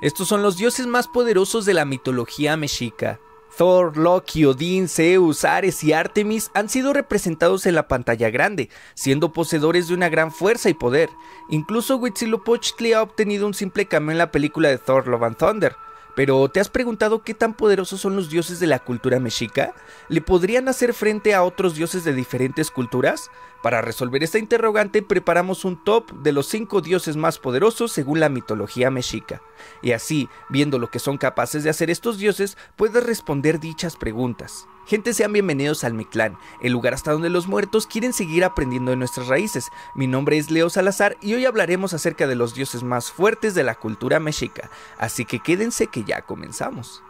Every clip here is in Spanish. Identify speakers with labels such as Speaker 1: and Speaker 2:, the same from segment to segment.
Speaker 1: Estos son los dioses más poderosos de la mitología mexica. Thor, Loki, Odín, Zeus, Ares y Artemis han sido representados en la pantalla grande, siendo poseedores de una gran fuerza y poder. Incluso Huitzilopochtli ha obtenido un simple cameo en la película de Thor Love and Thunder. Pero ¿te has preguntado qué tan poderosos son los dioses de la cultura mexica? ¿Le podrían hacer frente a otros dioses de diferentes culturas? Para resolver esta interrogante preparamos un top de los cinco dioses más poderosos según la mitología mexica. Y así, viendo lo que son capaces de hacer estos dioses, puedes responder dichas preguntas. Gente, sean bienvenidos al Mictlán, el lugar hasta donde los muertos quieren seguir aprendiendo de nuestras raíces. Mi nombre es Leo Salazar y hoy hablaremos acerca de los dioses más fuertes de la cultura mexica, así que quédense que ya comenzamos.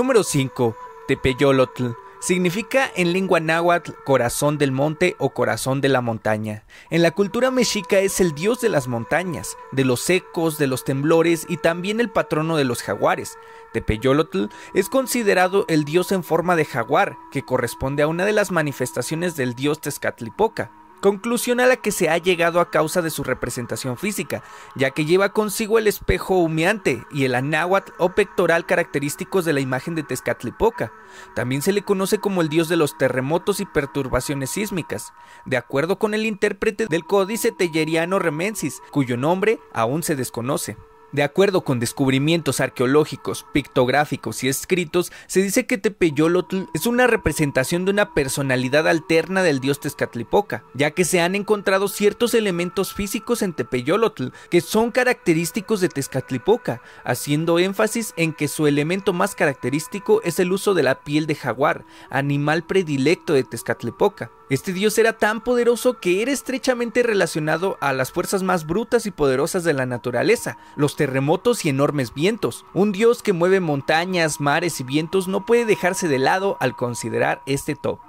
Speaker 1: Número 5. Tepeyolotl. Significa en lengua náhuatl corazón del monte o corazón de la montaña. En la cultura mexica es el dios de las montañas, de los ecos, de los temblores y también el patrono de los jaguares. Tepeyolotl es considerado el dios en forma de jaguar, que corresponde a una de las manifestaciones del dios Tezcatlipoca conclusión a la que se ha llegado a causa de su representación física, ya que lleva consigo el espejo humeante y el anáhuatl o pectoral característicos de la imagen de Tezcatlipoca. También se le conoce como el dios de los terremotos y perturbaciones sísmicas, de acuerdo con el intérprete del códice telleriano Remensis, cuyo nombre aún se desconoce. De acuerdo con descubrimientos arqueológicos, pictográficos y escritos, se dice que Tepeyolotl es una representación de una personalidad alterna del dios Tezcatlipoca, ya que se han encontrado ciertos elementos físicos en Tepeyolotl que son característicos de Tezcatlipoca, haciendo énfasis en que su elemento más característico es el uso de la piel de jaguar, animal predilecto de Tezcatlipoca. Este dios era tan poderoso que era estrechamente relacionado a las fuerzas más brutas y poderosas de la naturaleza, los terremotos y enormes vientos. Un dios que mueve montañas, mares y vientos no puede dejarse de lado al considerar este top.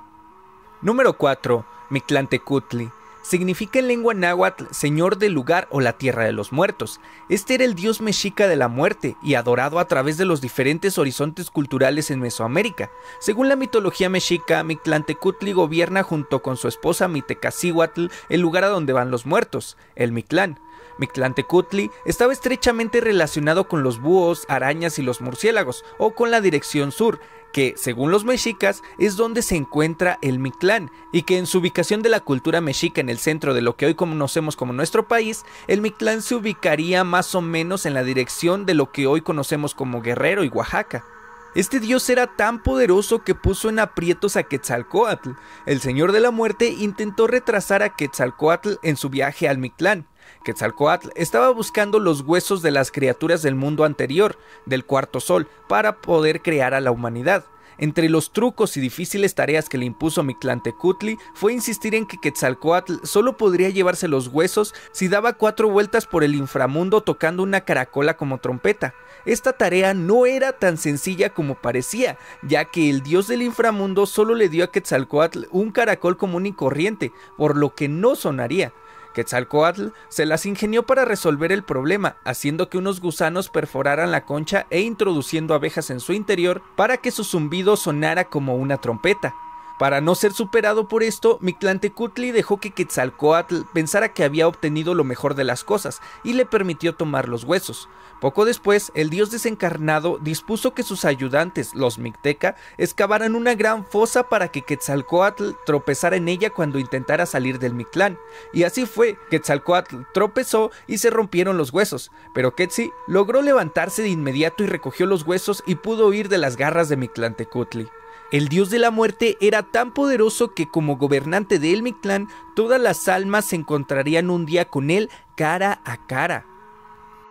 Speaker 1: Número 4. Mictlantecutli. Significa en lengua náhuatl señor del lugar o la tierra de los muertos. Este era el dios mexica de la muerte y adorado a través de los diferentes horizontes culturales en Mesoamérica. Según la mitología mexica, Mictlantecutli gobierna junto con su esposa Mitecacihuatl el lugar a donde van los muertos, el Mictlán. Mictlantecutli estaba estrechamente relacionado con los búhos, arañas y los murciélagos, o con la dirección sur, que, según los mexicas, es donde se encuentra el Mictlán, y que en su ubicación de la cultura mexica en el centro de lo que hoy conocemos como nuestro país, el Mictlán se ubicaría más o menos en la dirección de lo que hoy conocemos como Guerrero y Oaxaca. Este dios era tan poderoso que puso en aprietos a Quetzalcoatl. El señor de la muerte intentó retrasar a Quetzalcoatl en su viaje al Mictlán, Quetzalcoatl estaba buscando los huesos de las criaturas del mundo anterior, del cuarto sol, para poder crear a la humanidad. Entre los trucos y difíciles tareas que le impuso Mictlantecutli fue insistir en que Quetzalcoatl solo podría llevarse los huesos si daba cuatro vueltas por el inframundo tocando una caracola como trompeta. Esta tarea no era tan sencilla como parecía, ya que el dios del inframundo solo le dio a Quetzalcoatl un caracol común y corriente, por lo que no sonaría. Quetzalcoatl se las ingenió para resolver el problema, haciendo que unos gusanos perforaran la concha e introduciendo abejas en su interior para que su zumbido sonara como una trompeta. Para no ser superado por esto, Mictlantecutli dejó que Quetzalcoatl pensara que había obtenido lo mejor de las cosas y le permitió tomar los huesos. Poco después, el dios desencarnado dispuso que sus ayudantes, los Mixteca, excavaran una gran fosa para que Quetzalcoatl tropezara en ella cuando intentara salir del Mictlán. Y así fue, Quetzalcoatl tropezó y se rompieron los huesos, pero Quetzi logró levantarse de inmediato y recogió los huesos y pudo huir de las garras de Mictlantecutli. El dios de la muerte era tan poderoso que como gobernante de El Mictlán, todas las almas se encontrarían un día con él cara a cara.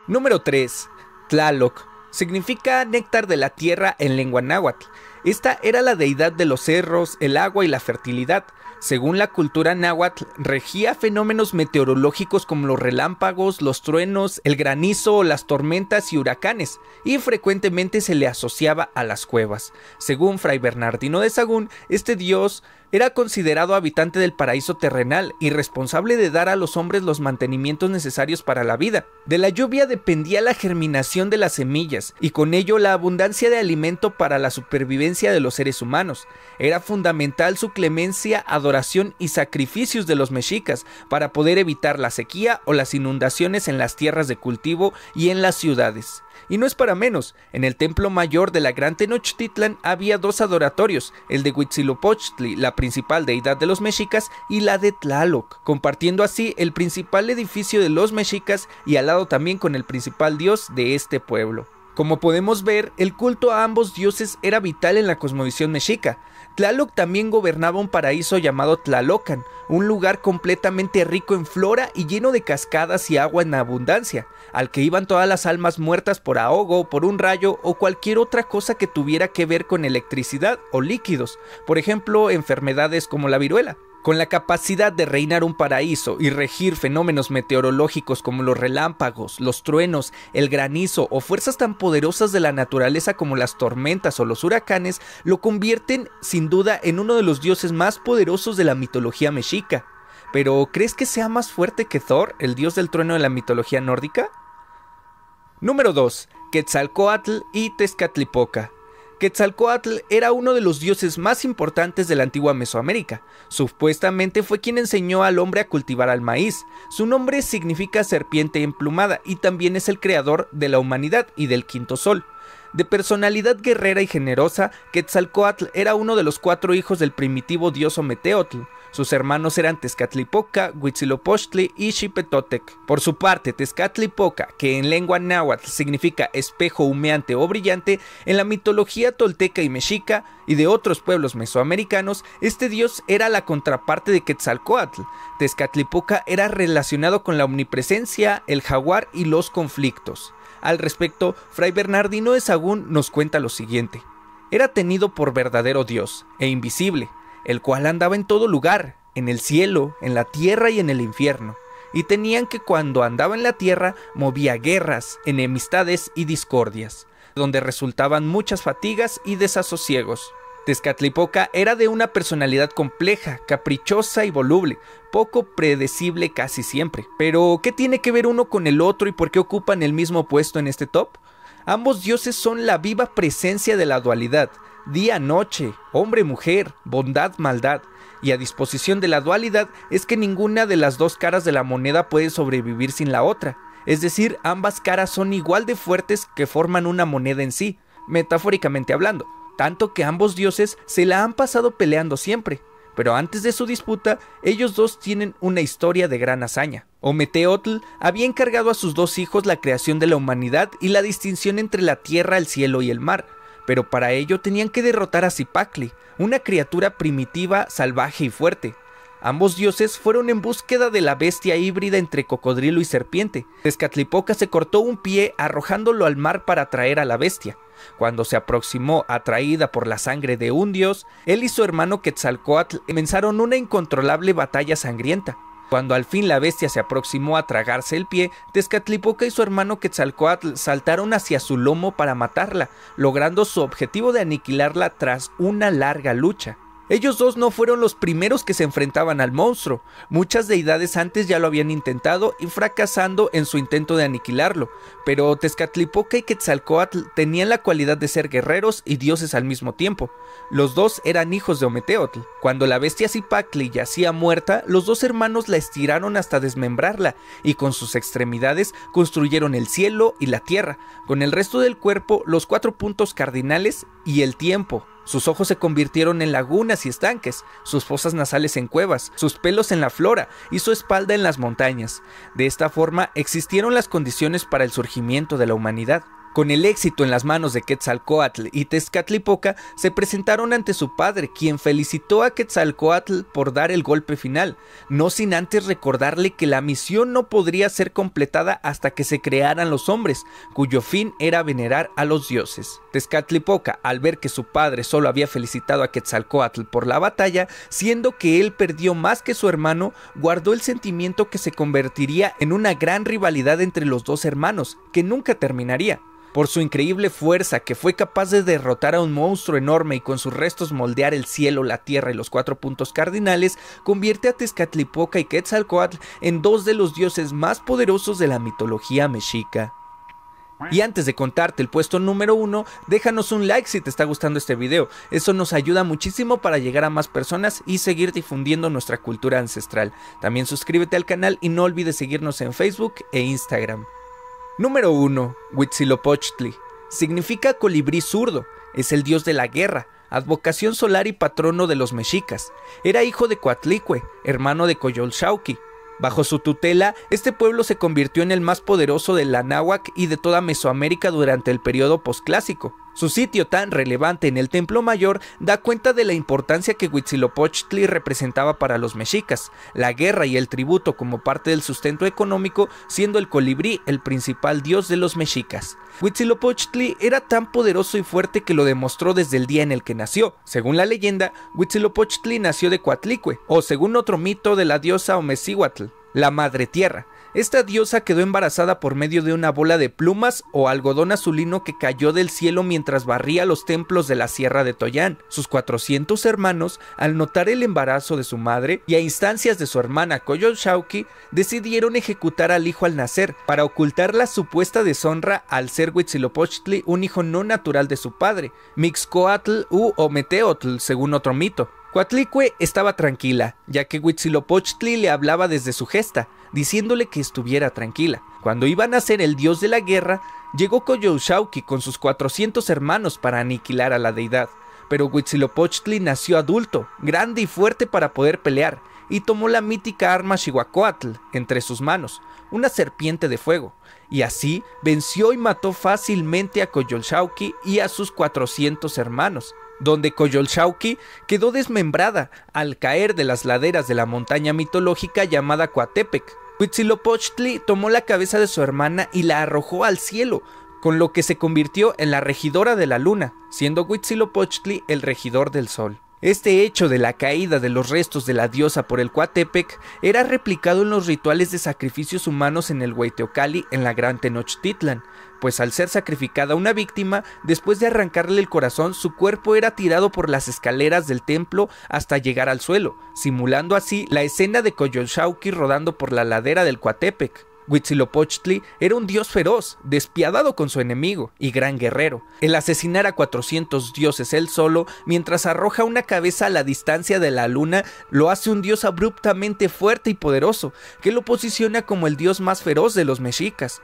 Speaker 1: Número 3. Tlaloc. Significa néctar de la tierra en lengua náhuatl. Esta era la deidad de los cerros, el agua y la fertilidad. Según la cultura náhuatl, regía fenómenos meteorológicos como los relámpagos, los truenos, el granizo, las tormentas y huracanes, y frecuentemente se le asociaba a las cuevas. Según Fray Bernardino de Sagún, este dios era considerado habitante del paraíso terrenal y responsable de dar a los hombres los mantenimientos necesarios para la vida. De la lluvia dependía la germinación de las semillas y con ello la abundancia de alimento para la supervivencia de los seres humanos. Era fundamental su clemencia, adoración y sacrificios de los mexicas para poder evitar la sequía o las inundaciones en las tierras de cultivo y en las ciudades. Y no es para menos, en el templo mayor de la Gran Tenochtitlan había dos adoratorios, el de Huitzilopochtli, la principal deidad de los mexicas, y la de Tlaloc, compartiendo así el principal edificio de los mexicas y al lado también con el principal dios de este pueblo. Como podemos ver, el culto a ambos dioses era vital en la cosmovisión mexica, Tlaloc también gobernaba un paraíso llamado Tlalocan, un lugar completamente rico en flora y lleno de cascadas y agua en abundancia, al que iban todas las almas muertas por ahogo, por un rayo o cualquier otra cosa que tuviera que ver con electricidad o líquidos, por ejemplo enfermedades como la viruela. Con la capacidad de reinar un paraíso y regir fenómenos meteorológicos como los relámpagos, los truenos, el granizo o fuerzas tan poderosas de la naturaleza como las tormentas o los huracanes, lo convierten sin duda en uno de los dioses más poderosos de la mitología mexica. Pero, ¿crees que sea más fuerte que Thor, el dios del trueno de la mitología nórdica? Número 2. Quetzalcoatl y Tezcatlipoca. Quetzalcoatl era uno de los dioses más importantes de la antigua Mesoamérica. Supuestamente fue quien enseñó al hombre a cultivar al maíz. Su nombre significa serpiente emplumada y también es el creador de la humanidad y del quinto sol. De personalidad guerrera y generosa, Quetzalcoatl era uno de los cuatro hijos del primitivo dios Ometeotl. Sus hermanos eran Tezcatlipoca, Huitzilopochtli y Xipetotec. Por su parte, Tezcatlipoca, que en lengua náhuatl significa espejo humeante o brillante, en la mitología tolteca y mexica y de otros pueblos mesoamericanos, este dios era la contraparte de Quetzalcoatl. Tezcatlipoca era relacionado con la omnipresencia, el jaguar y los conflictos. Al respecto, Fray Bernardino de Sagún nos cuenta lo siguiente. Era tenido por verdadero Dios e invisible, el cual andaba en todo lugar, en el cielo, en la tierra y en el infierno, y tenían que cuando andaba en la tierra movía guerras, enemistades y discordias, donde resultaban muchas fatigas y desasosiegos. Tezcatlipoca era de una personalidad compleja, caprichosa y voluble, poco predecible casi siempre. Pero, ¿qué tiene que ver uno con el otro y por qué ocupan el mismo puesto en este top? Ambos dioses son la viva presencia de la dualidad, día-noche, hombre-mujer, bondad-maldad, y a disposición de la dualidad es que ninguna de las dos caras de la moneda puede sobrevivir sin la otra, es decir, ambas caras son igual de fuertes que forman una moneda en sí, metafóricamente hablando, tanto que ambos dioses se la han pasado peleando siempre. Pero antes de su disputa, ellos dos tienen una historia de gran hazaña. Ometeotl había encargado a sus dos hijos la creación de la humanidad y la distinción entre la tierra, el cielo y el mar, pero para ello tenían que derrotar a Zipacli, una criatura primitiva, salvaje y fuerte. Ambos dioses fueron en búsqueda de la bestia híbrida entre cocodrilo y serpiente. Tezcatlipoca se cortó un pie arrojándolo al mar para atraer a la bestia. Cuando se aproximó atraída por la sangre de un dios, él y su hermano Quetzalcoatl comenzaron una incontrolable batalla sangrienta. Cuando al fin la bestia se aproximó a tragarse el pie, Tezcatlipoca y su hermano Quetzalcoatl saltaron hacia su lomo para matarla, logrando su objetivo de aniquilarla tras una larga lucha. Ellos dos no fueron los primeros que se enfrentaban al monstruo, muchas deidades antes ya lo habían intentado y fracasando en su intento de aniquilarlo, pero Tezcatlipoca y Quetzalcoatl tenían la cualidad de ser guerreros y dioses al mismo tiempo. Los dos eran hijos de Ometeotl. Cuando la bestia Zipacli yacía muerta, los dos hermanos la estiraron hasta desmembrarla y con sus extremidades construyeron el cielo y la tierra, con el resto del cuerpo los cuatro puntos cardinales y el tiempo, sus ojos se convirtieron en lagunas y estanques, sus fosas nasales en cuevas, sus pelos en la flora y su espalda en las montañas. De esta forma existieron las condiciones para el surgimiento de la humanidad. Con el éxito en las manos de Quetzalcoatl y Tezcatlipoca, se presentaron ante su padre, quien felicitó a Quetzalcoatl por dar el golpe final, no sin antes recordarle que la misión no podría ser completada hasta que se crearan los hombres, cuyo fin era venerar a los dioses. Tezcatlipoca, al ver que su padre solo había felicitado a Quetzalcoatl por la batalla, siendo que él perdió más que su hermano, guardó el sentimiento que se convertiría en una gran rivalidad entre los dos hermanos, que nunca terminaría por su increíble fuerza que fue capaz de derrotar a un monstruo enorme y con sus restos moldear el cielo, la tierra y los cuatro puntos cardinales, convierte a Tezcatlipoca y Quetzalcoatl en dos de los dioses más poderosos de la mitología mexica. Y antes de contarte el puesto número uno, déjanos un like si te está gustando este video, eso nos ayuda muchísimo para llegar a más personas y seguir difundiendo nuestra cultura ancestral. También suscríbete al canal y no olvides seguirnos en Facebook e Instagram. Número 1. Huitzilopochtli. Significa colibrí zurdo. Es el dios de la guerra, advocación solar y patrono de los mexicas. Era hijo de Coatlicue, hermano de Coyolxauqui. Bajo su tutela, este pueblo se convirtió en el más poderoso de la y de toda Mesoamérica durante el periodo posclásico. Su sitio tan relevante en el Templo Mayor da cuenta de la importancia que Huitzilopochtli representaba para los mexicas, la guerra y el tributo como parte del sustento económico, siendo el colibrí el principal dios de los mexicas. Huitzilopochtli era tan poderoso y fuerte que lo demostró desde el día en el que nació. Según la leyenda, Huitzilopochtli nació de Coatlicue, o según otro mito de la diosa Omecihuatl, la madre tierra, esta diosa quedó embarazada por medio de una bola de plumas o algodón azulino que cayó del cielo mientras barría los templos de la Sierra de Toyán. Sus 400 hermanos, al notar el embarazo de su madre y a instancias de su hermana Koyo decidieron ejecutar al hijo al nacer para ocultar la supuesta deshonra al ser Huitzilopochtli un hijo no natural de su padre, Mixcoatl u Ometeotl, según otro mito. Coatlicue estaba tranquila, ya que Huitzilopochtli le hablaba desde su gesta, diciéndole que estuviera tranquila. Cuando iba a nacer el dios de la guerra, llegó Koyoushauki con sus 400 hermanos para aniquilar a la deidad. Pero Huitzilopochtli nació adulto, grande y fuerte para poder pelear, y tomó la mítica arma Shihuacoatl entre sus manos, una serpiente de fuego, y así venció y mató fácilmente a Coyolxauqui y a sus 400 hermanos donde Coyolxauqui quedó desmembrada al caer de las laderas de la montaña mitológica llamada Coatepec. Huitzilopochtli tomó la cabeza de su hermana y la arrojó al cielo, con lo que se convirtió en la regidora de la luna, siendo Huitzilopochtli el regidor del sol. Este hecho de la caída de los restos de la diosa por el Coatepec era replicado en los rituales de sacrificios humanos en el Huayteocali en la Gran Tenochtitlan, pues al ser sacrificada una víctima, después de arrancarle el corazón, su cuerpo era tirado por las escaleras del templo hasta llegar al suelo, simulando así la escena de Coyolxauqui rodando por la ladera del Coatepec. Huitzilopochtli era un dios feroz, despiadado con su enemigo y gran guerrero. El asesinar a 400 dioses él solo, mientras arroja una cabeza a la distancia de la luna, lo hace un dios abruptamente fuerte y poderoso, que lo posiciona como el dios más feroz de los mexicas.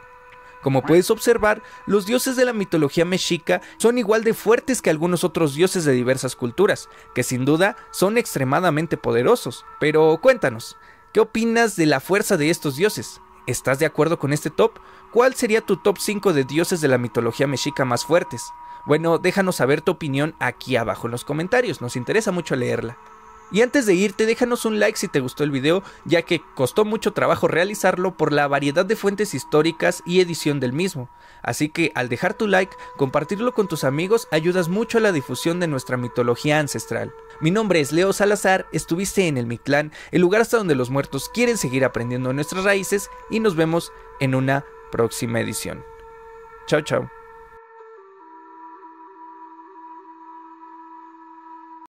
Speaker 1: Como puedes observar, los dioses de la mitología mexica son igual de fuertes que algunos otros dioses de diversas culturas, que sin duda son extremadamente poderosos. Pero cuéntanos, ¿qué opinas de la fuerza de estos dioses? ¿Estás de acuerdo con este top? ¿Cuál sería tu top 5 de dioses de la mitología mexica más fuertes? Bueno, déjanos saber tu opinión aquí abajo en los comentarios, nos interesa mucho leerla. Y antes de irte, déjanos un like si te gustó el video, ya que costó mucho trabajo realizarlo por la variedad de fuentes históricas y edición del mismo. Así que al dejar tu like, compartirlo con tus amigos ayudas mucho a la difusión de nuestra mitología ancestral. Mi nombre es Leo Salazar, estuviste en el Mictlán, el lugar hasta donde los muertos quieren seguir aprendiendo nuestras raíces y nos vemos en una próxima edición. Chao chao.